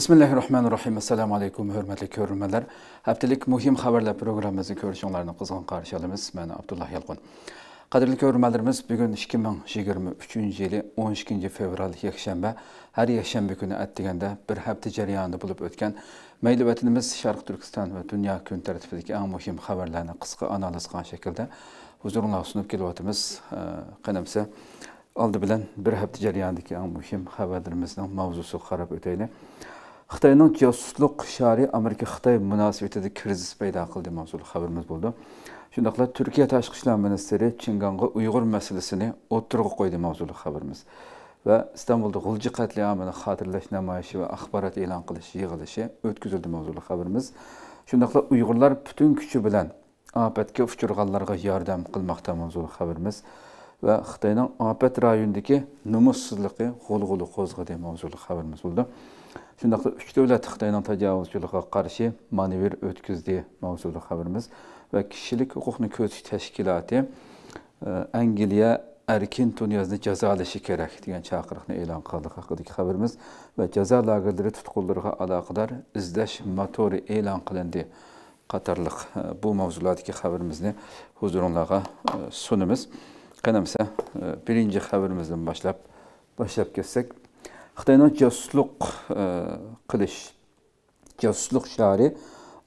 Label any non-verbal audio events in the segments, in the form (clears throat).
bismillahi rohmanir rohim assalomu alaykum hurmatli ko'rurmanlar haftalik muhim xabarlar programmasi ko'rishinglarni qizg'in qarshi olamiz man abdulloh yolqin qadrli ko'rurmanlarimiz bugun ikki ming yigirma uchinchi yili o'n ikkinchi fevral yakshanba har yakshanba kuni atdiganda bir hafta jarayonida bo'lib o'tgan mayli vatanimiz sharq turkiston va dunyo kun tartibidagi eng muhim xabarlarni qisqa analiz qilgan shaklda huzuringizga sunib kelyapmiz qanimsa oldi bilan bir hafta jarayonidagi eng muhim xabarlarimizning mavzusiga qarab o'taylik xitoyning josuslik shari amerika xitoy munosabatida krizis paydo qildi mavzuli xabarimiz bo'ldi shundoqla turkiya tashqi ishlar ministri chinganga uyg'ur masalasini o'tirg'a qo'ydi mavzuli xabarimiz va istanbulda g'ulji qatliamini xotirlash namoyishi va axborot e'lon qilish yig'ilishi o'tkazildi mavzuli xabarimiz shundoqla uyg'urlar butun kuchi bilan ofatga uchraganlarga yordam qilmoqda mavzuli xabarimiz va xitoyning ofat rayonidagi nomussizligi g'ulg'uli qo'zg'adi mavzuli xabarimiz bo'ldi Şundaqda üç dövlət Xitayının təcavüzçülüğə qarşı manevr ötküzdü mövzulu xəbərimiz və kişilik hüququnu kötüş təşkilatı e, Əngiliyə erkin dünyasını cəzaləşi kerek deyən çağırıqını elan qıldığı haqqındakı xəbərimiz və cəza lagerləri tutqunluğa əlaqədar izləş motoru elan qılındı. Qatarlıq e, bu mövzulardakı xəbərimizni huzurunlara e, sunumuz. Qənəmsə birinci xəbərimizdən başlap başlap keçsək. xitoyni josuslik e, qilish josuslik shari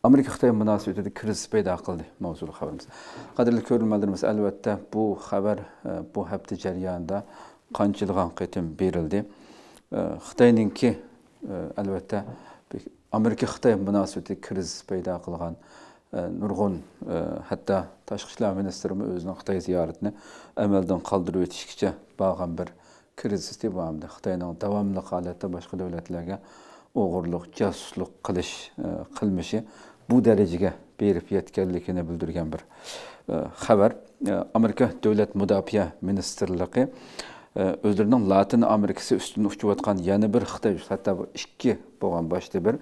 amerika xitoy munosabatida кризис paydo qildi mavzuli qadrli ko'rilmalarimiz albatta bu xabar e, bu hafta jarayonida qanchilg'on qatim berildi e, xitoyninki albatta amerika xitoy munosabati kriz paydo qilgan nurg'un hatto tashqi ishlar ministrimi o'zining xitoy ziyoratini amaldan qoldirib o'tishgacha bir krizis davomida xitoyning davomli holatda boshqa davlatlarga o'g'irlik josuslik qilish e, qilmishi bu darajaga berib yetganligini bildirgan bir e, xabar e, amerika davlat mudofaa ministrligi o'zlarining latin amerikasi ustidan uchayotgan yana bir xitoy hatto ikki bo'lgan boshida bir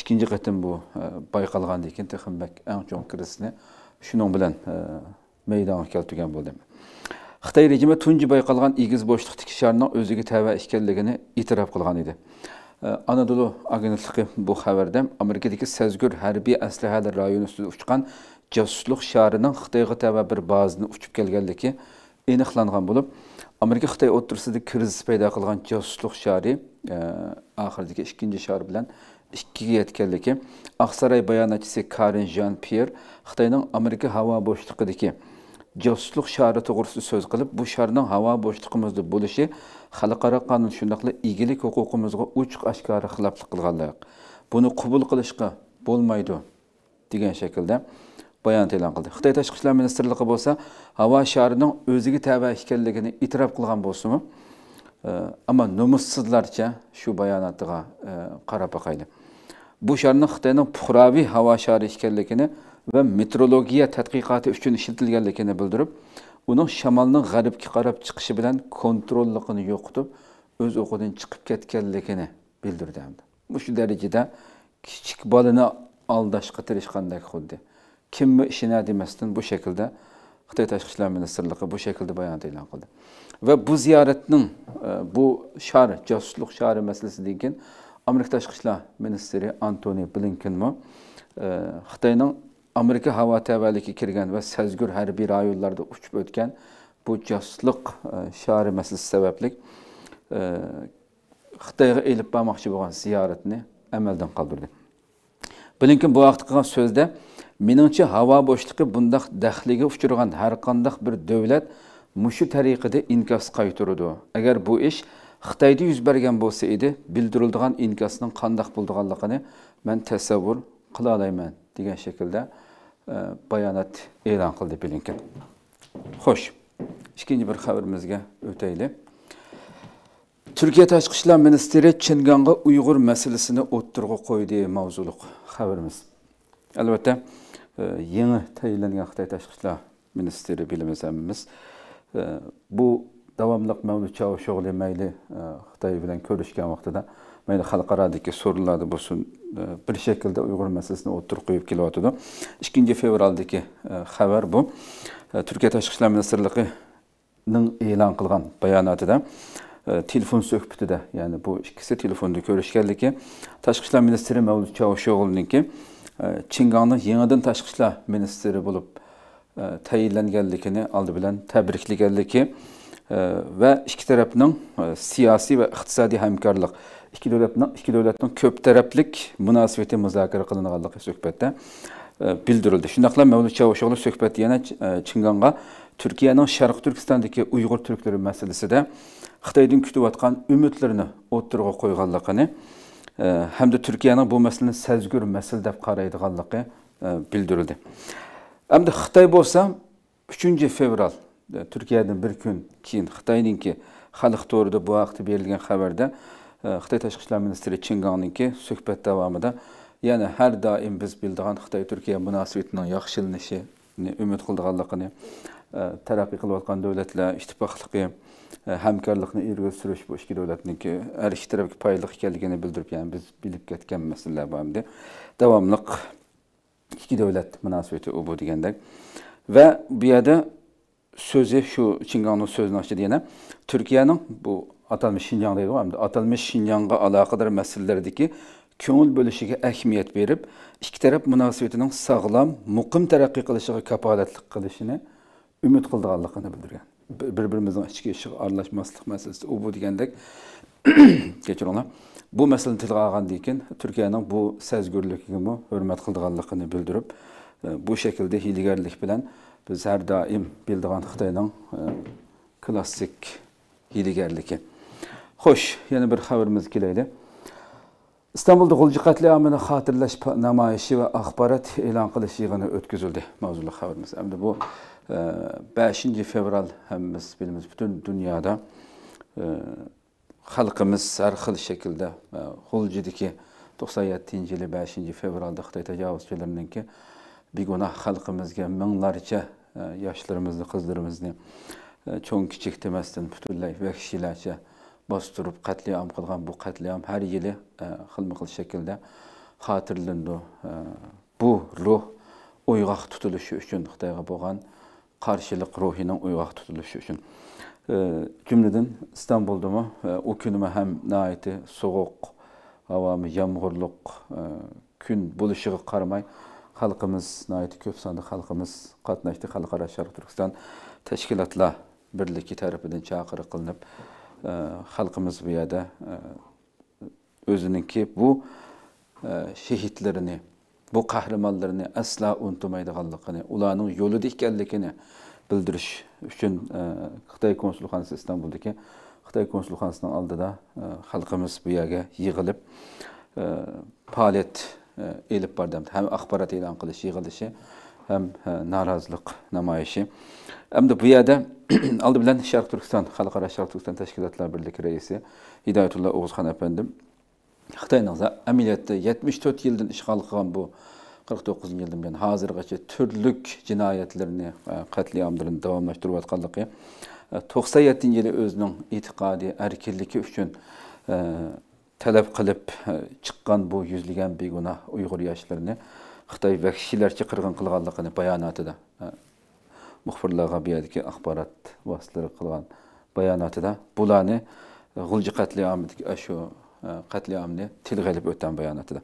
ikkinchi qatim bu bayqalgandan keyin eng chong krizisni shuning bilan maydonga keltirgan bo'ldi Қытай режимі түнжі байқалған егіз боштық тікішарының өзіге тәуә ішкерлігіні итирап қылған еді. Anadolu Agentliği bu xəbərdə Amerikadakı Səzgür hərbi əsləhəli rayonu üstündə uçqan casusluq şəhərinin Xitayğa bir bazını uçub gəlgənliyi eniqlanğan olub, Amerika Xitay oturusunda kriz payda qılğan casusluq şəhəri e, axırdakı 2-ci bilan ikkiga yetkənliyi Aqsaray bayanatçısı Karin Jean hava josusluq shari to'g'risida so'z qilib bu sharning havo bo'shliqimizda bo'lishi xalqaro qonun shundoqla egilik huquqimizga uchiq oshkora xiloflik qilganlik buni qabul qilishga bo'lmaydi degan shaklda bayonot e'lon qildi xitoy tashqi ishlar ministrligi bo'lsa havo sharining o'ziga tava ekanligini e'tirof qilgan bo'lsinmi ammo nomussizlarcha shu bayonotiga e, qarab boqaylik bu sharni xitoyning puhraviy havo shari ekanligini va metrologiya tadqiqoti uchun ishlatilganligini bildirib uning shamolning g'arbga qarab chiqishi bilan kontrolligini yo'qotib o'z o'qidan chiqib ketganligini bildirdi shu darajada kichik bolani aldashga tirishqandak xuddi kimni ishina demasdan bu shaklda xitoy tashqi ishlar ministrligi bu shaklda bayonot e'lon qildi va bu ziyoratning e, bu shar josuslik shari masalasidan keyin amerika tashqi ishlar ministri antoni blinkinmi e, xitoyning Amerika hava təvəlliki kirgən və səzgür hərbi rayonlarda uçub ötkən bu cəsluq e, şari məsələsi səbəblik e, Xitayğa elib barmaqçı olan ziyarətini əməldən qaldırdı. Blinken bu vaxt qılan sözdə Meningçe hava boşluğu bundaq dəxliyə uçurğan hər qandaq bir dövlət müşü təriqədə inkas qaytırıdı. Əgər bu iş Xitayda yüz bərgən bolsa idi, bildirildiğən inkasının qandaq bulduğanlığını mən təsəvvür qıla alayman degen şəkildə баянат елан қылды Блинкен. Хош, ішкені бір қабірімізге өтейлі. Түркия Ташқышылан Министері Ченганға ұйғыр мәселесіні өттіргі қойды маузулық қабіріміз. Әлбәтті, еңі тәйілінген Қытай Ташқышылан Министері біліміз әміміз. Бұ давамлық мәулі чауы шоғылы мәйлі Қытай көрішкен вақтыда, mayli xalqarodagi so'rinlarda bo'lsin e, bir shaklda uyg'ur masalasini o'tirib qo'yib kelyotgandi ikkinchi fevraldagi e, xabar bu e, turkiya tashqi ishlar ministrligining e'lon qilgan bayonotida telefon suhbatida ya'ni bu ikkisi telefonda ko'rishganligi tashqi ishlar ministri mavlud chavusho'g'ilniki chingonni yangidan tashqi ishlar ministri bo'lib tayinlanganligini oldi bilan tabriklaganligi va ikki tarafning siyosiy va iqtisodiy hamkorlik ikki davlatning ikki davlatning ko'p taraflik munosabati muzokara qilinganligi suhbatda e, bildirildi shundoqla mavlud chavusho'g'li suhbati yana chinganga e, turkiyaning sharq turkistondagi uyg'ur turklari masalasida xitoydan kutayotgan umidlarini o'ttirg'a qo'yganligini e, hamda turkiyaning bu masalani sazgur masala deb qaraydiganligi bildirildi hamda xitoy bo'lsa uchinchi fevral turkiyadan bir kun keyin xitoyninki xalq to'rida bu haqda berilgan xabarda xitoy tashqi ishlar ministri chingonninki suhbat davomida yana har doim biz bildigan xitoy turkiya munosabatining yaxshilanishini umid qildiganligini e, taraqqiy qilayotgan davlatlar ittifoqligi e, hamkorlikni ilgari surish bu ikki davlatniki har ikki tarafga foydali ekanligini bildirib ya'ni biz bilib ketgan masalalar bor davomliq ikki davlat munosabati u bu degandek va bu yerda so'zi shu chingonni so'zini ochdi yana turkiyaning bu atalmış Şinjan deydi hem de atalmış Şinjanğa alaqadar meselelerdeki köngül bölüşüge ehmiyet verip iki taraf münasebetinin sağlam, mukim terakki kılışıga kapalatlık kılışını ümit kıldığanlığını bildirgen. Bir-birimizin içki işi arlaşmaslık meselesi u bu degendek keçiringlar. (clears throat) Bu meseleni tilga algandan keyin Türkiye'nin bu sezgürlüğünü hürmet kıldığanlığını bildirip e, bu şekilde hiligarlik bilen biz her daim bildiğin Xitoyning e, klassik hiligarligi Hoş, yana bir xabarimiz kelaylik. İstanbulda Gulcu katliamını hatırlash ve va ilan e'lon qilish yig'ini o'tkazildi. Mavzuli xabarimiz. Endi bu 5-fevral e, hammamiz bilamiz butun dunyoda e, xalqimiz har xil shaklda e, Guljidagi 97-yili 5-fevralda ki Xitoy tajovuzchilarininki begunoh xalqimizga minglarcha yoshlarimizni, qizlarimizni cho'ng kichik demasdan butunlay vahshiylarcha bastırıp katliam kılgan bu katliam her yili e, hılmıkıl şekilde hatırlandı. E, bu ruh uygak tutuluşu üçün Xitayga bolgan karşılık ruhinin uygak tutuluşu üçün. E, cümleden İstanbul'da mı e, o günüme hem naiti soğuk, havamı yağmurluk e, gün buluşuğu karmay halkımız, naiti köp sandık halkımız katlaştı Halkara Şarkı Türkistan teşkilatla birliği tarafından çağrı kılınıp xalqimiz bu yerda o'ziniki e, bu shehidlarini e, bu qahramonlarni aslo unutmaydiganligini ularning yo'lida ekanligini bildirish uchun e, xitoy konsulxonasi istanbuldagi xitoy konsulxonasining oldida xalqimiz bu yerga yig'ilib faoliyat elib bordi ham axborot e'lon qilish yig'ilishi həm hə, narazılıq nümayişi, həm də bu yerdə (clears throat) aldı bilən Şərq Türkistan, Xalqara Şərq Türkistan Təşkilatlar Birliyi rəisi Hidayətullah Oğuzxan əfəndim Xitayning əməliyyatda 74 ildən işğal qılğan bu 49-cu ildən bəri hazırgacha türlük cinayətlərini, e, qətliamlarını davamlaşdırıb atqanlığı 97-ci e, il özünün etiqadi erkinliyi üçün e, tələb qılıb çıxqan bu yüzlügən begunah Uyğur yaşlarını xitoy vahshiylarcha qirg'in qilganligini bayonotida muxbirlarga bu axborot vositalari qilgan bayonotida bularni g'ulji qatliomidagi shu qatliomni tilga ilib o'tgan bayonotida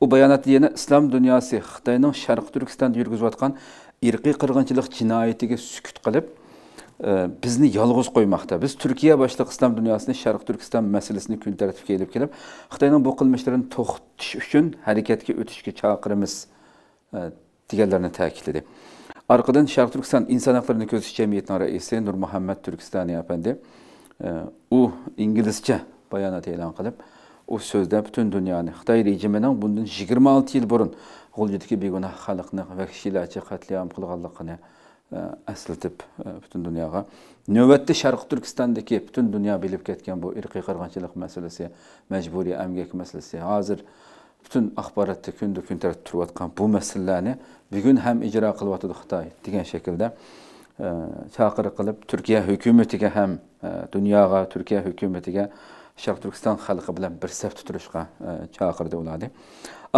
u bayonotda yana islom dunyosi xitoyning sharq turkistonda yurgizayotgan irqiy qirg'inchilik jinoyatiga sukut qilib e, bizni yolg'iz qo'ymoqda biz turkiya boshliq islom dunyosini sharq turkiston masalasini kun tartibga ilib kelib xitoyning bu qilmishlarini to'xtatish uchun harakatga o'tishga chaqiramiz deganlarini ta'kidladi orqadan sharq turkiston inson Közü Cemiyeti'nin jamiyatining raisi Muhammed turkistoniy apandi u inglizcha bayonot e'lon qilib u so'zda butun dunyoni xitoy rejimining bundan yıl burun yil bir günah halıqını xalqni vahshiylarcha katliam qilganligini əsletip bütün dünyaya. Növetli Şarkı Türkistan'daki bütün dünya bilib getken bu irqi qırğınçılıq məsələsi, məcburi əmgək məsələsi hazır butun axborotni kunda kun tartibda turayotgan bu masalalarni bugun ham ijro qilyotidi xitoy degan shaklda chaqiriq qilib turkiya hukumatiga ham dunyoga turkiya hukumatiga sharq turkiston xalqi bilan bir saf tutilishga chaqirdi ularni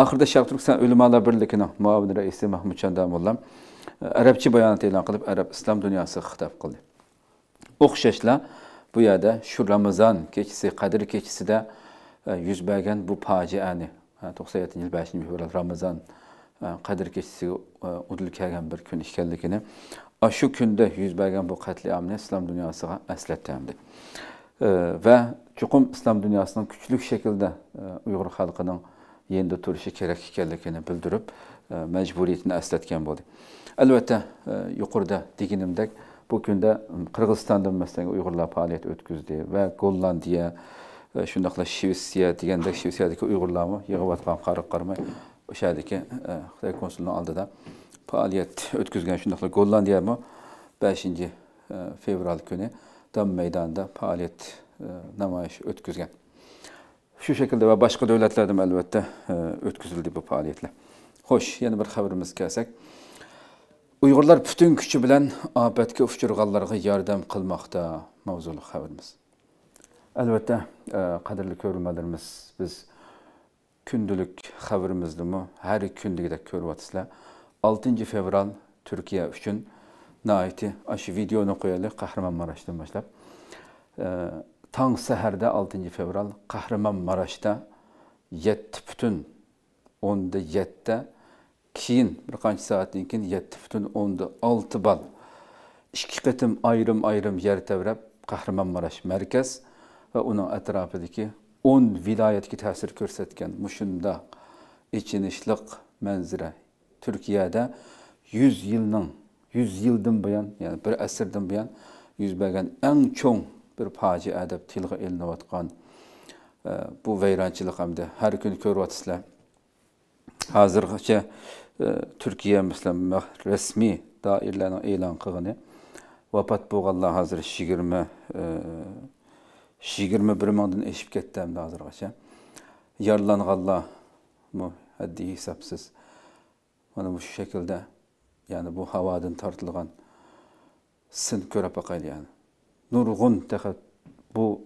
oxirida sharq turkiston ulamolar birligini muavin raisi mahmudjon damullam arabcha e, bayonot e'lon qilib arab islom dunyosiga xitob qildi o'xshashla bu yerda shu ramazon kechasi qadr kechasida e, yuz bergan bu fojiani to'qson yil beshinchi fevral ramazon e, qadr kechasiga e, udil kelgan bir kun ekanligini shu kunda yuz bergan bu qatliamni islom dunyosiga eslatdi e, va chuqur islom dunyosining kuchli shaklda uyg'ur xalqining yendi turishi kerak ekanligini bildirib majburiyatni aslatgan bo'ldi albatta yuqorida deganimdek bu kunda qirg'izistonda masalan uyg'urlar faoliyat o'tkazdi va gollandiya shundaqla shvetsiya deganda shvetsiyadagi uyg'urlarni yig'ib qarab qaramay o'shadagi e, xitoy konsulini oldida faoliyat o'tkazgan shundaqla gollandiyami beshinchi e, fevral kuni dam maydonida faoliyat e, namoyish o'tkazgan shu shaklda va boshqa davlatlarda ham albatta o'tkazildi bu faoliyatlar xo'sh yana bir xabarimizga kelsak uyg'urlar butun kuchi bilan ofatga uchirganlarga yordam qilmoqda mavzuli xabarimiz Әлбәттә, кадерле көрүрмәннәребез, без күндәлек хәбәребездәме, һәр көн дигәдә күреп атсызлар. 6 fevral Türkiye üçün naiti aşı videonu koyalı Kahramanmaraş'tan başlap. E, Tang seherde 6. fevral Kahramanmaraş'ta 7 bütün 10'da 7'de kiyin birkaç saat kin 7 bütün 10'da 6 bal. İki kıtım ayrım ayrım yer tevrep Kahramanmaraş merkez ve onun etrafındaki 10 vilayetki tesir körsetken muşunda içinişlik menzire Türkiye'de 100 yılının 100 yıldan buyan yani bir asırdan buyan yüz bergen en çoğun bir facia deb tilga elinayotgan e, bu vayronchilik her gün kuni ko'ryotsizlar hozirgacha e, turkiya mislan rasmiy ilan e'lon qilgani vafot bo'lganlar hozir yigirma 21 мыңдан эшип кетти эми Yarlan galla mu haddi hesapsız. Bana bu şekilde yani bu havadın tartılgan sın körep akayl yani. Nurgun tehat bu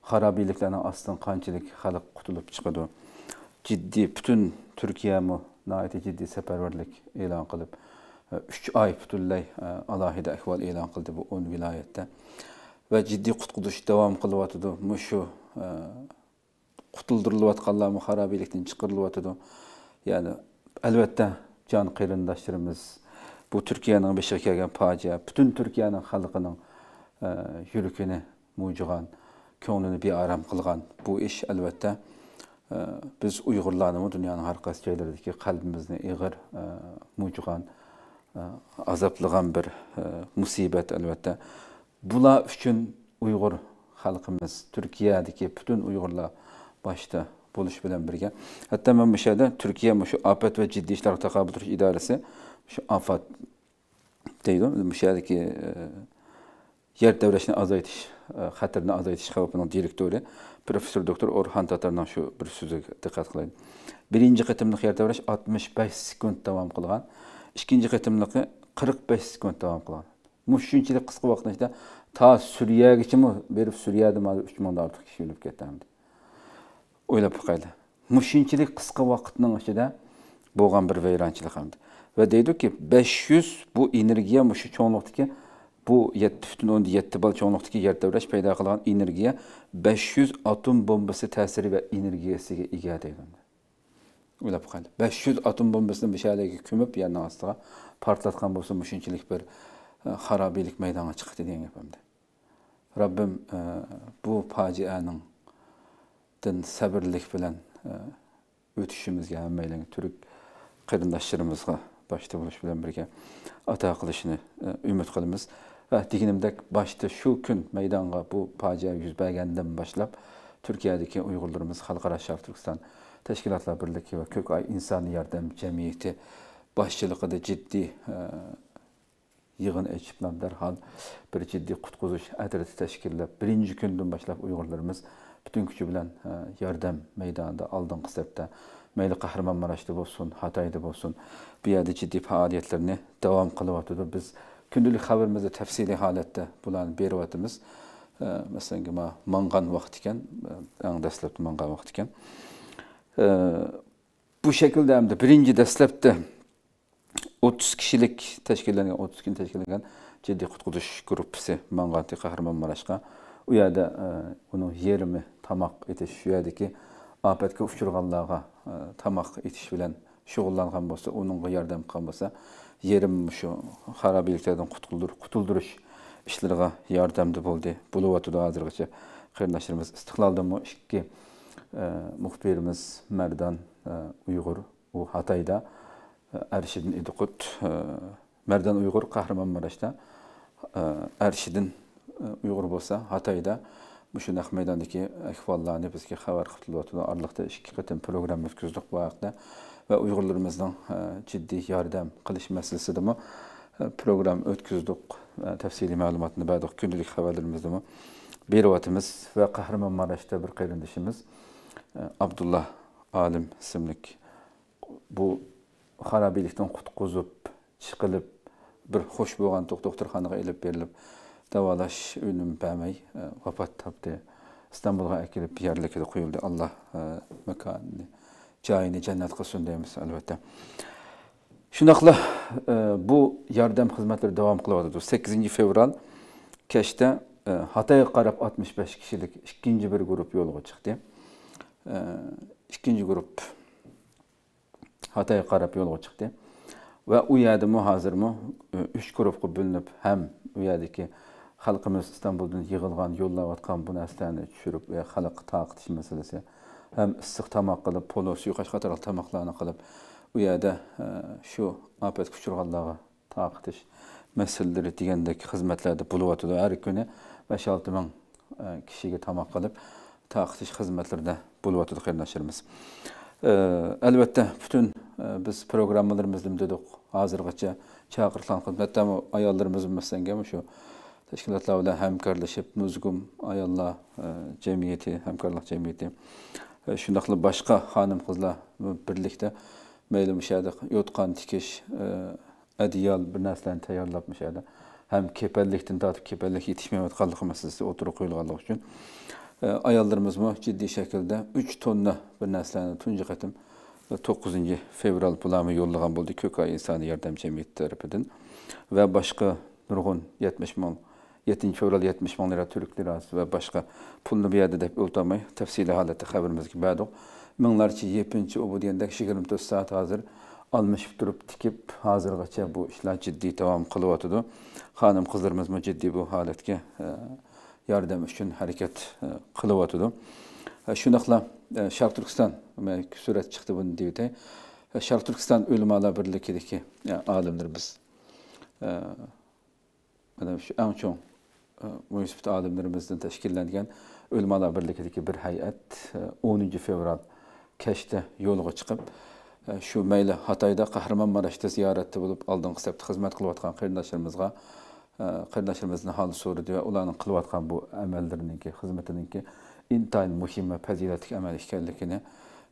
harabiliklerine astın kançılık halık kutulup çıkadı. Ciddi bütün Türkiye mu naiti ciddi seferverlik ilan e, kılıp 3 ay bütünley alahide ehval ilan kıldı bu 10 vilayette va jiddiy qutqizish davom qilyotidi shu e, qutuldirilayotganlar muharabiylikdan chiqarilyotidi ya'ni elbette can qarindoshlarimiz bu turkiyaning beshiga kelgan fojia butun turkiyaning xalqining e, yuragini mo'jigan ko'nglini bearam qilgan bu ish albatta e, biz uyg'urlarni dunyoning har kalbimizin joylaridagi qalbimizni ig'ir mo'jigan azoblagan bir musibat albatta bular uchun uyg'ur xalqimiz turkiyadagi butun uyg'urlar boshda bo'lish bilan birga hatto man o'sha yerda turkiya shu ofat va jiddiy ishlar taqobil turish idorasi shu ofat deydi o'sha yerdagi e, yer davlashni ozaytish e, xatarni ozaytish xavfini direktori professor doktor orxan tatarni shu bir so'ziga diqqat qilaylik birinchi qitimliq yer davlash oltmish besh sekund davom qilgan ikkinchi qitimliqi qirq besh sekund davom qilgan Muşunçilik qısqı vaxtında ta Suriyaga kimi berib Suriyada mal 3 mingdan ortiq kishi o'lib ketdi. O'ylab qo'ydi. Muşunçilik kısa vaqtning ichida bo'lgan bir vayronchilik hamdi. Va ki 500 bu enerjiye energiya mushu cho'nliqdagi bu 7.7 bal cho'nliqdagi yer davrash peyda qilgan enerjiye 500 atom bombasi ta'siri va energiyasiga ega deydi. O'ylab qo'ydi. 500 atom bombasını bombasini bishadagi ko'mib yerning ostiga portlatgan bo'lsa, muşunçilik bir xarabilik meydana çıktı diye gəpəmdə. Rabbim e, bu faciənin din sabırlık bilən e, ötüşümüzgə həmməyləyin türk qırındaşlarımızga başta buluş bilən birgə ata kılışını e, ümit kılımız ve diginimdək başta şu gün meydana bu faciə yüz bəgəndən başlap Türkiye'deki Uygurlarımız Halkara Şark Türkistan teşkilatla Birliği ve Kökay İnsani Yardım Cemiyeti başçılığı da ciddi yig'in eshitib darhol bir jiddiy qutqizish atriti tashkillab birinchi kundan boshlab uyg'urlarimiz butun kuchi bilan e, yordam maydonida oldingi safda mayli qahramonmaraşda bo'lsin xatoyda bo'lsin bu yerda jiddiy faoliyatlarni davom qilyotidi biz kundalik xabarimizda tafsiliy holatda bularni beryapmiz e, masalan ma mang'an vaqt ekan eng dastlabki mang'an vaqt ekan bu shaklda hamda birinchi dastlabda 30 kişilik teşkillengen, 30 kişilik teşkillengen ciddi kutkuduş grupsi Mangati Kahramanmaraş'ka. U yerde e, bunun 20 tamak etiş, şu yerdeki afetke uçurganlığa e, tamak etiş bilen şugullangan bolsa, onun yardım kan bolsa, yerim şu harabiliklerden kutuldur, kutulduruş işlerine yardımcı oldu. Buluvatıda hazırgıcı kırdaşlarımız istiklalda mı iki e, muhbirimiz Merdan e, Uygur, o Hatay'da. Erşid'in İdikut, e, Merdan Uygur Kahramanmaraş'ta, e, Erşid'in e, Uygur bolsa Hatay'da bu şunaq meydandakı əhvallarını bizə xəbər qıtılıb Arlıqda 2 qatım proqram ötküzdük bu vaxtda və Uyğurlarımızdan ciddi yardım qilish məsələsində proqram ötküzdük. Təfsili məlumatını bədiq günlük xəbərlərimizdə beriyatımız və Kahramanmaraşda bir qərindişimiz Abdullah Alim isimlik bu харабиликтен куткузуп, чыгылып, бир хош болгон доктурханага элеп берилип, давалаш ünüm бәмей вафат тапты. İstanbul'a ekilip bir e, yerlere koyuldu. Allah e, mekanını, cahini cennet kılsın deyimiz elbette. Şunakla e, bu yardım hizmetleri devam kılıyordu. 8. fevral keşte e, Hatay'a karab 65 kişilik ikinci bir grup yolu çıktı. E, ikinci grup Hatay qarab yolğa çıxdı. Və u yerdimi hazırmı üç qrupqa bölünüb həm u yerdəki xalqımız İstanbuldan yığılğan, yollayatqan bu nəsləni düşürüb və xalq taqtiş məsələsi, həm issiq tamaq qılıb, polo, suyuqaş qataraq tamaqlarını qılıb, u yerdə şu e, afət küçürğanlığı taqtiş məsələləri deyəndəki xidmətlərdə buluvatudu hər günü 5-6 min e, kişiyə tamaq qılıb, taqtiş xidmətlərdə buluvatudu xeyirləşirmiz. Əlbəttə, e, bütün biz programmalarımızdan dedik hazırgacha çağırılan xidmətdə ayollarımız məsələn şu təşkilatlar ilə həmkarlaşıb Muzgum ayollar e, cəmiyyəti, həmkarlıq cəmiyyəti e, şundaqla başqa xanım qızlar birlikdə məylim işlədik. Yotqan tikiş, e, ədiyal bir nəsləni təyarlapmış idi. Həm kepəllikdən tatıb kepəllik yetişməyətqanlıq məsələsi oturub qoyulğanlıq üçün ayollarımız mı ciddi şəkildə 3 tonna bir nəsləni tuncu qatım 9 fevral bulamı yollagan boldy Kökay insani yardım cemiyeti tarapydan we başga nurgun 70 ming 7 fevral 70 ming lira türk lirası we başga pulny biyadi dep ultamay tafsili halatda haberimizge badyk minglarça yepinçi obu diyendek 24 saat hazır almış durup tikip hazırgacha bu işler ciddi devam kılıp Hanım kızlarımız mı ciddi bu haletke e, yardım için hareket kılıp atıdı. E, şunakla sharq sürət surat chiqdi buni deydi sharq Türkistan ulamolar birligidagi olimlar biz mana shu eng chong universitet olimlarimizdan tashkillangan ulamolar birligidagi bir hay'at cu fevral kechda yo'lga chiqib shu mayli xitoyda qahramonmaraşda ziyoratda bo'lib oldingi sabti xizmat qilayotgan qarindoshlarimizga qarindoshlarimizni holi so'radi va ularning qilayotgan bu amallarininki ki, intayin muhim ve faziletlik amel işkerlikini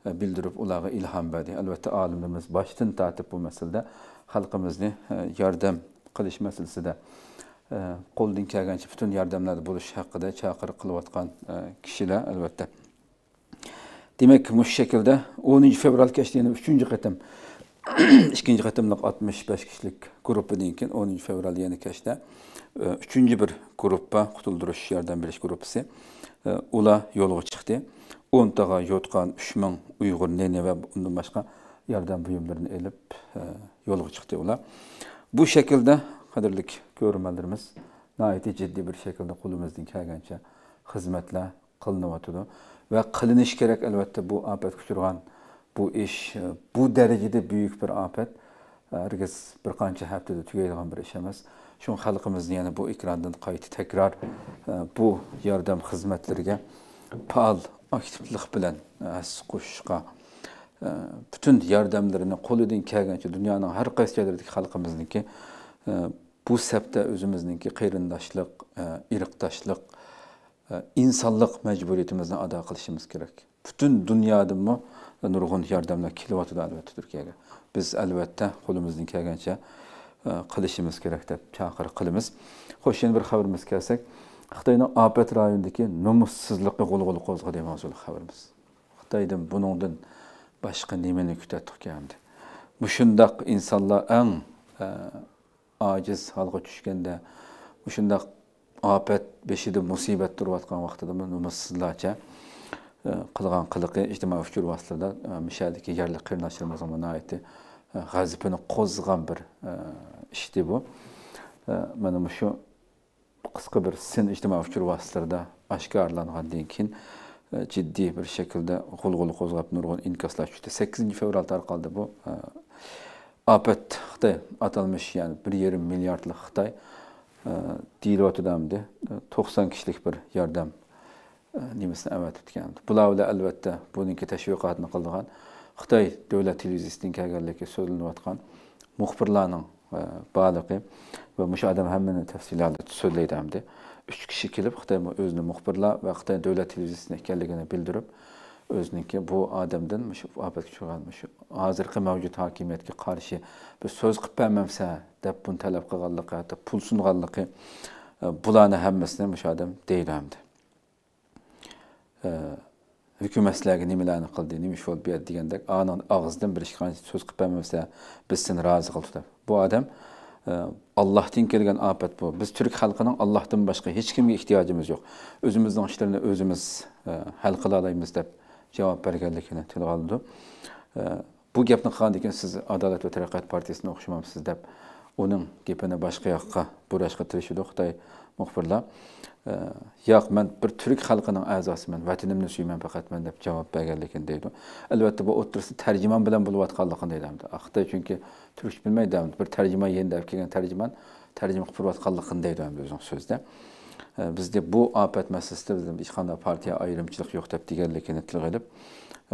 e, bildirip ulağa ilham verdi. Elbette alimimiz baştın tatip bu meselde halkımızın yardım kılış meselesi de kol din kagancı bütün yardımlarda buluş hakkı da çakırı kılvatkan e, kişiler elbette. Demek ki bu şekilde 10. fevral keşliğinin 3. kıtım 2. kıtımlık 65 kişilik grubu deyinkin 10. fevral yeni keşte 3. bir grupa kutulduruş yardım biriş grupisi. ular yo'lga chiqdi o'ntaga yo'tqan uch ming uyg'ur nene va undan boshqa yordam buyumlarini elib yo'lga chiqdi ular bu shaklda qadrli ko'rmanlarimiz nihoyatda jiddiy bir shaklda qo'limizdan kelgancha xizmatlar qilinyotidi va qilinishi kerak albatta bu ofatga uchragan bu ish bu darajada buyuk bir ofat hargiz bir qancha haftada tugaydigan bir ish emas shu xalqimizni yani bu ekrandan qayta tekrar e, bu yordam xizmatlariga faol aktivlik bilan hassa e, qo'shishga e, butun yordamlarini qo'lidan kelgancha dunyoning har qaysi joylaridagi ki bu özümüzün ki o'zimizniki qayrindoshlik irqdoshlik insonlik ada kılışımız gerek. Bütün dünyada mı nurg'un yardımla kilovatı da elbette Türkiye'ye. biz elbette kolumuzun kelgancha қылышымыз э, керек деп чақыр қылымыз. Хош енді бір хабарымыз келсек, Қытайның Апет райондағы нұмыссызлыққа қол қол қозғы деген мазулы хабарымыз. Қытайдың бұныңдың башқа немені күтәттік кәмді. Мұшындақ инсанлар әң э, ажыз халғы түшкенде, мұшындақ Апет бешеді мұсибет тұру атқан вақытыда да нұмыссызлақа қылған э, қылықы, іштіма үшкір вастырда, мүшәлдікі ерлік қырнашырмызың айты g'azabini qo'zg'an bir e, ishdi bu e, mana shu qisqa bir sin ijtimoiy uchur vositalarida oshkorlangandan keyin e, jiddiy bir shaklda g'ulg'ul qo'zg'ab nurg'un inkoslar tushdi sakkizinchi fevral tarqaldi bu opat xitoy atalmish ya'ni bir yarim milliardlik xitoy deyilyotgandi to'qson kishilik bir yordam nimasini avatib bular bilan albatta buniki tashviqotni qilgan Xitay Dövlət Televiziyasının Kəgərləki söylənib atqan müxbirlərinin e, balığı və müşahidə həmin təfsilatı söyləyirəmdi. 3 kişi kilib Xitay özünü müxbirlər və Xitay Dövlət Televiziyasının Kəgərləkini bildirib özününki bu adamdan məş abət çıxarmış. Hazırki mövcud hakimiyyətə qarşı bir söz qıb bilməmsə deyə bunu tələb qılğanlığı, hətta pul sunğanlığı e, bularını həmməsini müşahidə deyirəmdi. hukumatlarga nimalarni qildi nima ish bo'lib berdi degandek ani og'zidan bir ishqan so'z qilib bermasa biz seni rozi qildik deb bu odam e, allohdan kelgan ofat bu biz turk xalqining allohdan boshqa hech kimga ehtiyojimiz yo'q o'zimizning ishlarini o'zimiz e, hal qila olamiz deb javob berganligini tilga oldi e, bu gapni qilgandan keyin siz adolat va taraqqiyot partiyasini o'xshamamsiz deb uning gapini boshqa yoqqa burashga tirishdi xudoy Muxbirlər, e, yox, mən bir türk xalqının əzasıyam, vətənimni süyümən fəqət mən deyib cavab bəgərlikini deyirdi. Əlbəttə bu oturusu tərcüman bilən bulvatqanlığını deyirdi. Axda çünki türk bilməydi, bir tərcüman yeni dəvət gələn tərcüman tərcümə qılıb bulvatqanlığını deyirdi özün sözdə. Bizdə bu afət məsələsində bizim heç qanday partiya ayrımçılıq yox deyib digərlikini tilq edib,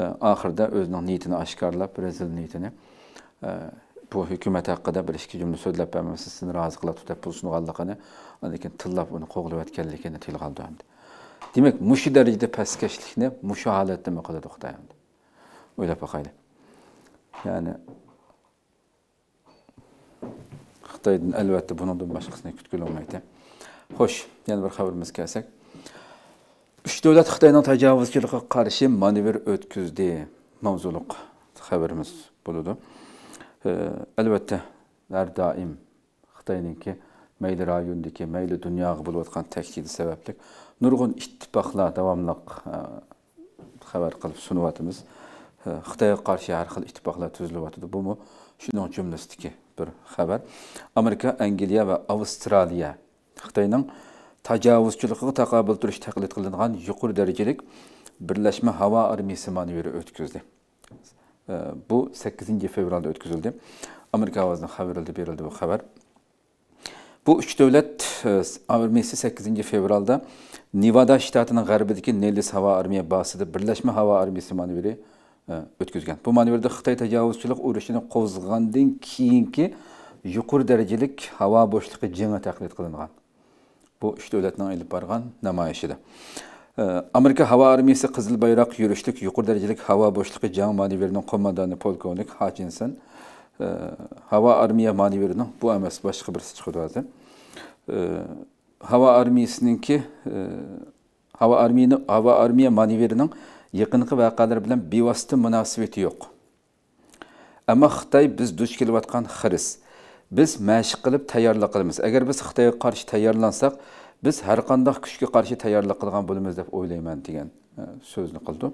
axırda e, özünün niyyətini aşkarlab, Brazil niyyətini e, bu hukumat haqida bir ikki jumla so'zlabman siz sizni rozi qilib tutab turishunganligini lekin tillab uni qo'g'layotganligini tilga oldi demak mushu darajada pastkashlikni mushu holatda nima qiladi xudo o'ylab boqaylik ya'ni xitoydan albatta bundan boshqasini kutgilolmaydi xo'sh yana bir xabarimizga kelsak uch davlat xitoyning tajovuzchiligiga qarshi manevr o'tkazdi mavzuliq xabarimiz bo'ladi albatta har doim xitoyninki mayli rayondagi mayli dunyoga bo'layotgan tahdidi sababli nurg'un ittifoqlar davomli e, xabar qilib sunyapmiz e, xitoyga qarshi har xil ittifoqlar tuzilyotidi bu shuning jumlasidagi bir xabar amerika angliya va avstraliya xitoyning tajovuzchiligiga taqobil turish taqlid qilingan yuqori darajalik birlashma havo armiyasi manevri o'tkazdi bu 8 fevralda o'tkazildi amerika ovozidan xabarildi berildi bu xabar bu uch davlat e, armiyasi 8 fevralda nevada shtatining g'arbidagi nellis havo armiya bazasida birlashma havo armiyasi manevri o'tkazgan e, bu manevrda xitoy tajovuzchilik urushini qo'zg'andan keyingi yuqori darajalik havo bo'shliqi jangi taqlid qilingan bu uch davlatning ilib borgan namoyishida Ee, Amerika Hava Armiyasi Qizil Bayroq yurishlik yuqori darajalik havo bo'shlig'i jang manevrining qo'mondoni polkovnik Hachinson ee, Hava armiya manevrining bu emas boshqa birisi chiqadi hozir. Ee, hava armiyasiningki hava e, armiyani hava armiya manevrining yaqinqi vaqalar bilan bevosita munosabati Yok. Ama Xitoy biz duch kelayotgan xiris. Biz mashq qilib tayyorlik qilamiz. Agar biz Xitoyga qarshi tayyorlansak, biz har qanday kuchga qarshi tayyorlik qilgan bo'lamiz deb o'ylayman degan e, so'zni qildi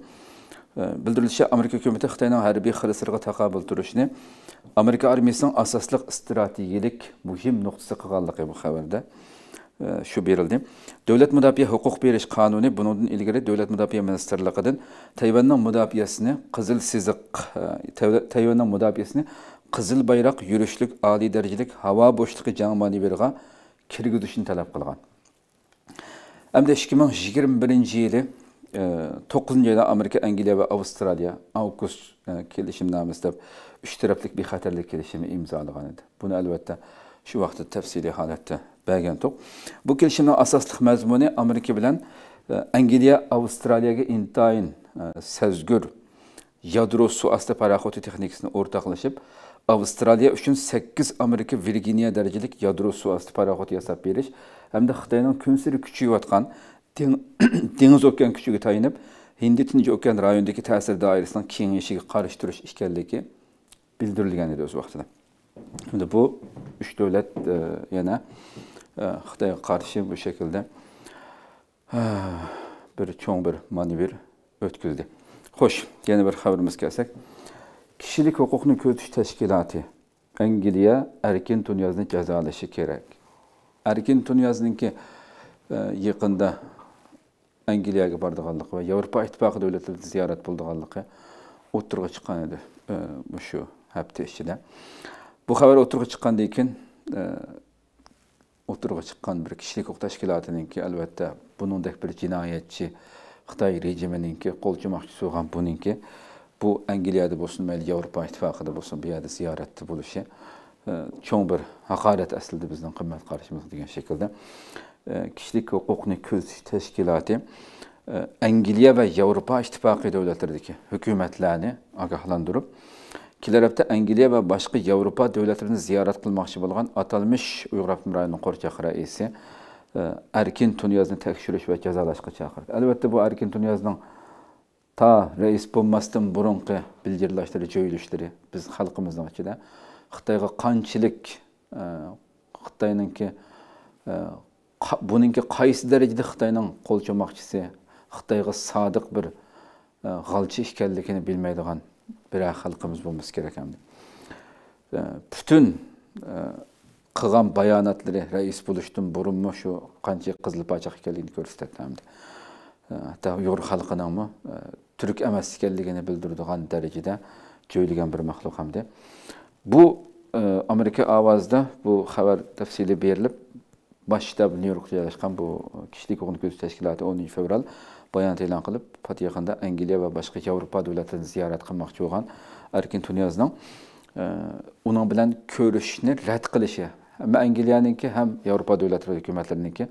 e, bildirilishicha amerika hukumati xitoyning harbiy xirisirga taqobil turishni amerika armiyasining asosli strategilik muhim nuqtasi qilganligi bu xabarda e, shu berildi davlat mudofaa huquq berish qonuni bundan ilgari davlat mudofaa ministrligidan tayvanning mudofaasini qizil siziq tayvanning mudofaasini qizil bayroq yurishlik oliy darajalik havo bo'shligi jang manevriga kirgizishni talab qilgan Әмді 2021 елі 9 елі Amerika, Әңгілия ve Avustralya, AUKUS келішім намыз деп, taraflık bir қатерлік келішімі имзалыған еді. Бұны әлбәтті şu vaxtı təfsili halətdə bəgən toq. Bu kelişimin asaslıq məzmuni Amerika bilən Əngiliya e, Avstraliyaga intayin e, səzgür yadro su astı paraxotu texnikasını ortaqlaşıb, Avustralya üçün 8 Amerika Virginiya dərəcəlik yadro sualtı paraxot yasab beriş, həm də Xitayının künsiri küçüyüb atqan Deniz (clears throat) Okyan küçüyü tayinib, Hindi Tinci Okyan rayondakı təsir dairəsinin kengişiyi qarışdırış işkəlliki bildirilgən idi öz vaxtında. Şimdi bu üç dövlət e, yenə e, Xitaya qarşı bu şekilde. e, bir çoğun bir manevir ötküzdü. Xoş, yeni bir haberimiz gəlsək. kishilik huquqni ko'zitish tashkiloti angliya erkin tunyozini jazolashi kerak erkin tunyozniki e, yaqinda angliyaga bordiganligi va yevropa ittifoqi davlatlarini ziyorat bo'ldiganligi o'tirg'i chiqqan edi shu e, hafta ichida bu xabar o'tirg'i chiqqandan keyin e, o'tirg'i chiqqan bir kishilik huquq tashkilotiniki albatta buningdek bir jinoyatchi xitoy rejimininki qo'lchimoqchi bo'lgan buninki bu angliyada bo'lsin mayli yevropa ittifoqida bo'lsin bu yerda ziyoratda bo'lishi e, cho'ng bir haqorat aslida bizning qimmat qarashimiz degan shaklda e, kishilik huquqni ko'zitish tashkiloti e, angliya va yevropa ittifoqi davlatlaridagi hukumatlarni ogohlantirib kelayoqda angliya va boshqa yevropa davlatlarini ziyorat qilmoqchi bo'lgan atalmish uyg'ur rayoni qo'rchoq raisi erkin tunyozni tekshirish va jazolashga chaqirdi albatta bu erkin tunyozning та рейс болмастан бұрынғы білдірлаштыры жөйліштері біз халқымыздың ішінде қытайға қаншілік қытайныңки бұныңки қайсы дәрежеде қытайның қол жомақшысы қытайға садық бір ғалчы екенлігін білмейдіған бір халқымыз болмас керек әмді бүтін қылған баянатлары рейс болуштың бұрынмы шу қанша қызыл пачақ екенлігін көрсетеді әмді hatto uyg'ur xalqi turk emas ekanligini bildiradigan darajada jo'yilgan bir maxluq hamda bu amerika ovozida bu xabar tafsili berilib bosh shtab nyu yorkda joylashgan bu kishilik huquqni ko'zitish tashkiloti o'ninchi fevral bayonot e'lon qilib pat yaqinda angliya va boshqa yevropa davlatlarini ziyorat qilmoqchi bo'lgan arkin tunyozning uning bilan ko'rishishni rad qilishi ham angliyaniki ham yevropa davlatlari hukumatlariniki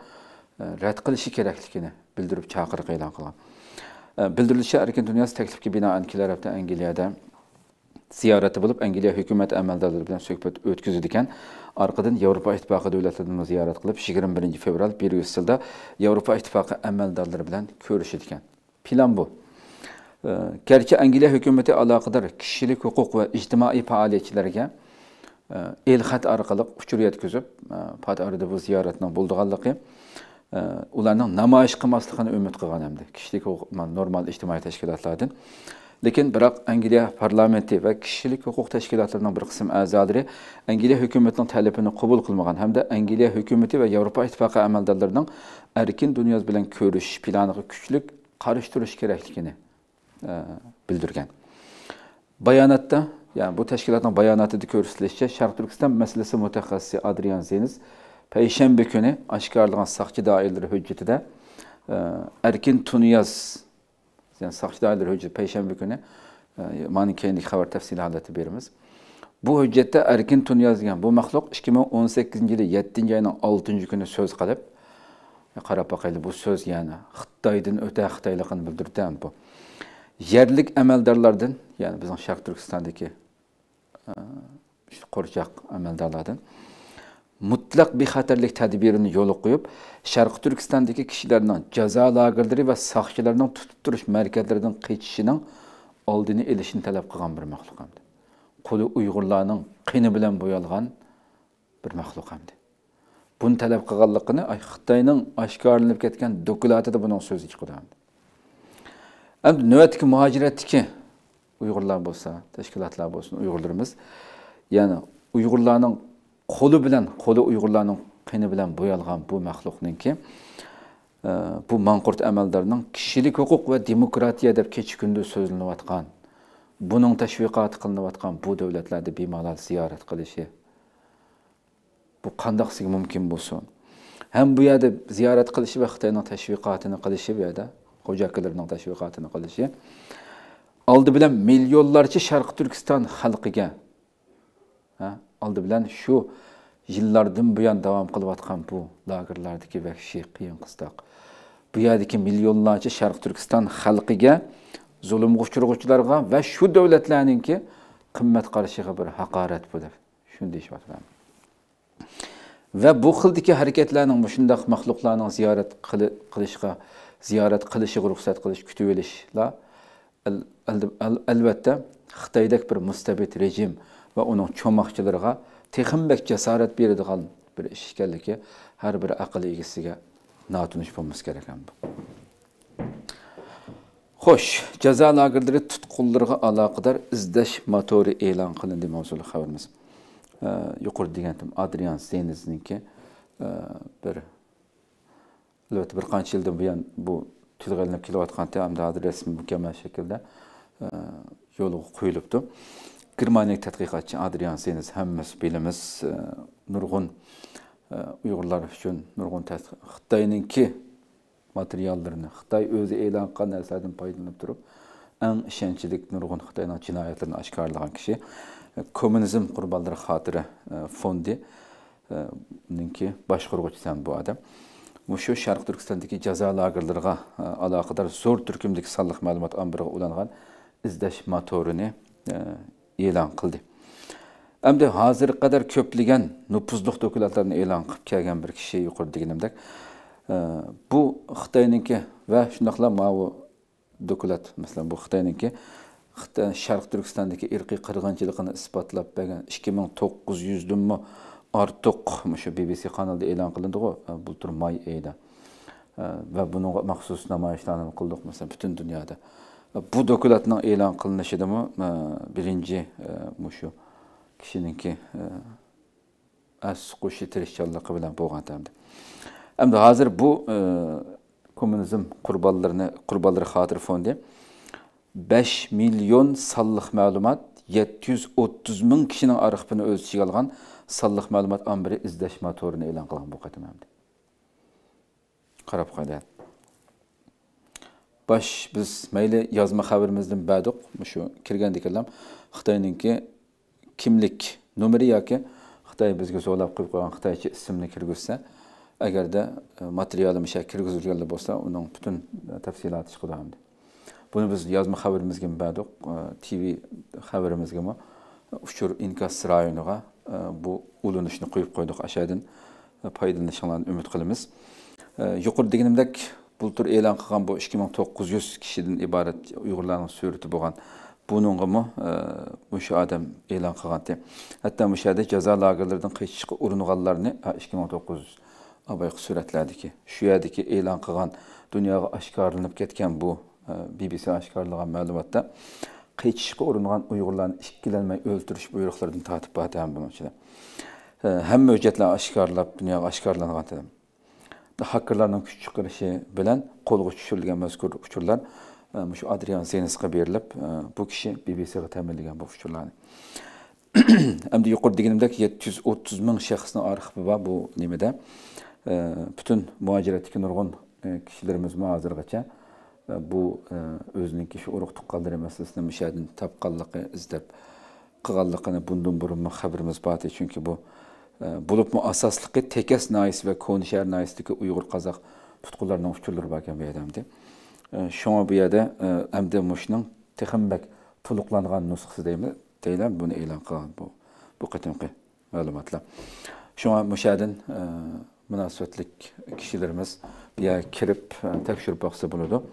rad qilishi kerakligini Bildirip çağırıq ilan qilgan bildirilishicha erkin dunyosi taklifga binoan kelar hafta angliyada ziyorati bo'lib angliya hukumat amaldorlari bilan suhbat o'tkazdi ekan orqadan yevropa ittifoqi davlatlarini ziyorat qilib yigirma birinchi fevral bryusselda yevropa ittifoqi amaldorlari bilan ko'rishdi ekan plan bu garchi angliya hukumati aloqador kishilik huquq va ijtimoiy faoliyatchilarga elxat orqali uchur yetkazib bu ziyoratning bo'ldiganligi ee, ularning namoyish qilmasligini umid qilgan Kişilik kishilik normal ijtimoiy teşkilatlardan. lekin bırak angliya parlamenti ve kişilik huquq tashkilotlarining bir qism a'zolari angliya hukumatining talabini qabul qilmagan hamda angliya hükümeti ve Avrupa ittifoqi amaldorlarining erkin dunyo bilan ko'rishish planı kuchlik karıştırış turish kerakligini e, bildirgan bayonotda ya'ni bu teşkilatın bayanatı bayonotida ko'rsatilishicha sharq turkiston meselesi mutaxassisi adrian zeniz Perşembe günü aşkarlanan Sakçı Daireleri Hücceti de e, Erkin Tuniyaz yani Sakçı Daireleri Hücceti Perşembe günü e, Manikeynik Haber Tefsili Haleti birimiz. Bu hüccette Erkin Tuniyaz yani bu mahluk 2018 yılı 7. ayının 6. günü söz kalıp Qarabağlı bu söz yani Xitaydan öte Xitaylıqını bildirdən bu. Yerlik əməldarlardan, yani bizim Şərq Türkistandakı e, işte, qorxaq əməldarlardan mutlaq bexatarlik tadbirini yo'l qo'yib sharqi turkistondagi kishilarning jazo lagerlari va soqchilarning tutib turish markazlaridan qaytishining oldini olishni talab qilgan bir maxluq hamdi qo'li uyg'urlarning qini bilan bo'yalgan bir maxluq hamdi buni talab qilganligini xitoyning oshkorlanib ketgan dokladida buni so'zi chiqdi endi navbatdagi muhojiratdiki uyg'urlar bo'lsa tashkilotlar bo'lsin uyg'urlarimiz ya'ni uyg'urlarning qo'li bilan qo'li uyg'urlarning qini bilan bo'yalgan bu maxluqninki e, bu manqurt amaldarning kishilik huquq va demokratiya deb kecha kunduz so'zilanayotgan buning tashviqoti qilinayotgan bu davlatlarni bemalol ziyorat qilishi bu qandoqsiga mumkin bo'lsin ham bu yerda ziyorat qilishi va xitoyning tashviqotini qilishi bu yerda xo'ja tashviqotini qilishi oldi bilan millionlarcha sharq turkiston xalqiga aldı bilən şu yıllardan bu yan davam qılıb atqan bu lagerlardakı vəhşi qiyin qıstaq. Bu yerdəki milyonlarca Şərq Türkistan xalqiga zulm uçurğuçularga və şu dövlətlərinki qimmat qarışığı bir haqarat bu deb. Şunu deyib atram. Və bu xildəki hərəkətlərin bu şundaq məxluqların ziyarət qilishga, ziyarət qilishə ruxsat qilish, kutib elishlar əlbəttə Xitaydək bir müstəbit rejim, və onun köməkçilərə texin bək cəsarət verdiğan bir iş ikənligi hər bir aql egisigə natunuş olması kerak ham bu. Xo'sh, jazo lagerlari tutqunlarga aloqador izlash motori e'lon qilindi mavzuli xabarimiz. Yuqorida degandim, Adrian Senizniki bir albatta bir qancha yildan buyon bu tilg'alinib kelayotgan hamda adresi mukammal shaklda yo'lga qo'yilibdi qırmanik tədqiqatçı Adrian Seniz həmmimiz bilimiz nurgun Uyğurlar üçün nurgun Xitayınınki materiallarını Xitay özü elan qan nərsədən faydalanıb durub ən işəncilik nurgun Xitayın cinayətlərini aşkarlayan kişi kommunizm qurbanları xatirə fondi ninki başqurğucusan bu adam. Muşu Şərq Türkistandakı cəza lağırlarına əlaqədar zor türkümdəki sallıq məlumat anbırığa ulanğan izdəş motorunu e'lon qildi hamda hozirga qadar ko'plagan nupuzliq dokumentlarni e'lon qilib kelgan bir kishi yuqorida deganimdek e, bu xitoyniki va shundoqla mavi dokulat masalan bu xitoyniki xitoy sharq turkistondagi irqiy qirg'inchiligini isbotlab bergan ikki ming to'qqiz yuzdanmi ortiq shu bbc kanalda e'lon qilindiku e, bultur may oyida e, va bunga maxsus namoyishlarni qildik masalan butun dunyoda bu dokulatning e'lon ee, qilinishidami birinchi mushu e, kishininki as qo'shishga tirishchanligi bilan bo'lgan hamda endi hozir bu kommunizm qurbonlarini qurbonlar xotiri fondi 5 million sonliq ma'lumot 730 ming kishining arxivini o'z ichiga olgan sonliq ma'lumot ombiri izlash motorini e'lon qilgan bu qatam hamda bash biz mayli yozma xabarimizdan badiq shu kirgan ekanlar xitoyninki kimlik nomeri yoki xitoy bizga zo'rlab qo'yib qo'ygan xitoycha ismni kirgizsa agarda e, materiali misha kirgizilganlar bo'lsa uning butun e, tafsiloti chiqadi hamda buni biz yozma xabarimizga badiq e, tv xabarimizgami uchur inkas rayoniga bu ulanishni qo'yib qo'ydik ashadan foydalanishinglarni umid qilamiz yuqori deganimdek bultur e'lon qilgan bu 2900 kishidan iborat uyg'urlarning surati bo'lgan buningimi e, o'sha odam e'lon qilgandi hatto o'sha yerda jazo lagerlaridan qaytishga uringanlarni ikki ming to'qqiz yuz boyaqi suratlardiki shu yerdagi e'lon qilgan dunyoga oshkorlanib ketgan bu e, bbc oshkorlagan ma'lumotda qaytishga uringan uyg'urlarni ikkilanmay o'ltirish buyruqlaridan tortib bordi ham buning Hem hamma hujjatlar dünyaya dunyoga oshkorlangan hakkerlarning kuch chiqarishi bilan qo'lga tushirilgan mazkur uchurlar e, shu adrian zenisga berilib e, bu kishi bbcga ta'minlagan bu uchurlarni (clears throat) endi yuqorida deganimdek yetti yuz o'ttiz ming shaxsni arxivi bor bu nimada e, butun muajiratdagi nurg'un kishilarimiz hozirgacha bu o'ziniki shu urug' tuqqanlari masalasini mishadan topqanligi izlab qilganligini bundan burun xabarimiz bor chunki bu Ee, bulup mu asaslıqı tekes nais ve konuşer naislikı Uygur Kazak tutkularının uçurlar bakın bu adamdı. Ee, Şuna bu yada hem e, de muşunun tehimbek tuluklanğan nusxısı deyim deyilen bunu ilan kılan bu bu qatımqı malumatlar. Şuna müşadın e, münasebetlik kişilerimiz bir yere kirip e, tekşür baksa buludu.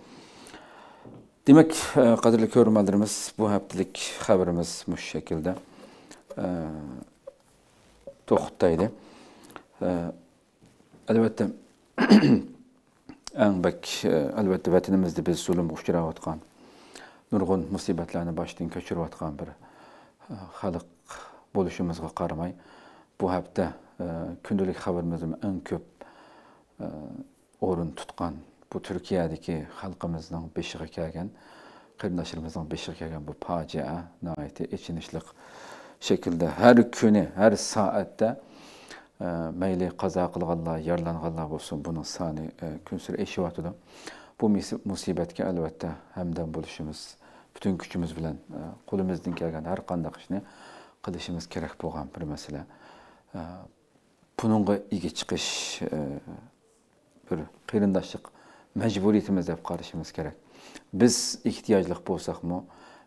Demek kadirli körmelerimiz bu haftalık haberimiz bu şekilde. to'xtaydi albatta (clears throat) eng bak e, albatta vatanimizda biz zulmga uchrayotgan nurg'un musibatlarni boshdan kechirayotgan bir e, xalq bo'lishimizga qaramay bu hafta e, kundalik xabarimizda eng ko'p o'rin tutgan bu turkiyadagi xalqimizning beshig'i kelgan qirindoshlarimizning beshig'i kelgan bu fojia nihoyatda echinishliq şekilde her kuni, her saatte e, meyli kaza kılgallah, yarlangallah olsun bunun sani e, gün süre eşivatıda. Bu musibetke elbette hemden buluşumuz, bütün küçümüz bilen, e, kulumuzdan gelgen her kandak işini kılışımız gerek boğan bir mesele. E, bununla iki çıkış, e, bir kıyırındaşlık, mecburiyetimiz deb qarashimiz kerak biz ehtiyojliq bo'lsakmi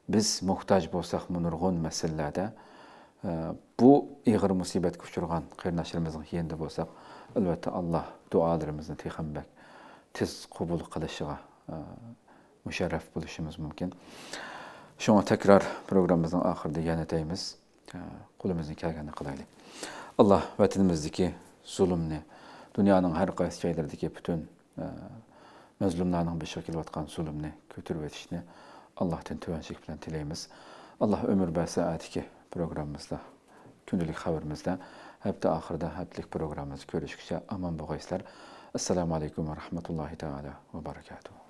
biz muhtoj bo'lsakmi nurg'un masalalarda bu iğir musibətkə uçurğan qərindaşlarımızın yerində bolsaq, əlbəttə Allah dualarımızı peyğəmbər tez qəbul qilishigə e, müşərrəf buluşumuz mümkün. Şuna təkrar proqramımızın axırında yenə deyimiz, e, qulumuzun kəlgəni qılaylı. Allah vətənimizdəki zulmni, dünyanın hər qaysı yerlərdəki bütün e, məzlumların bir şəkil vatqan zulmni götürüb etişini Allah'tan tövəncik bilən diləyimiz. Allah ömür bəsəəti ki, programmamızda kundalik xabarimizda hafta oxirida haftalik programmamizni ko'rishguncha omon bo'lg'aysizlar assalomu alaykum va rahmatullohi taala va barakatuh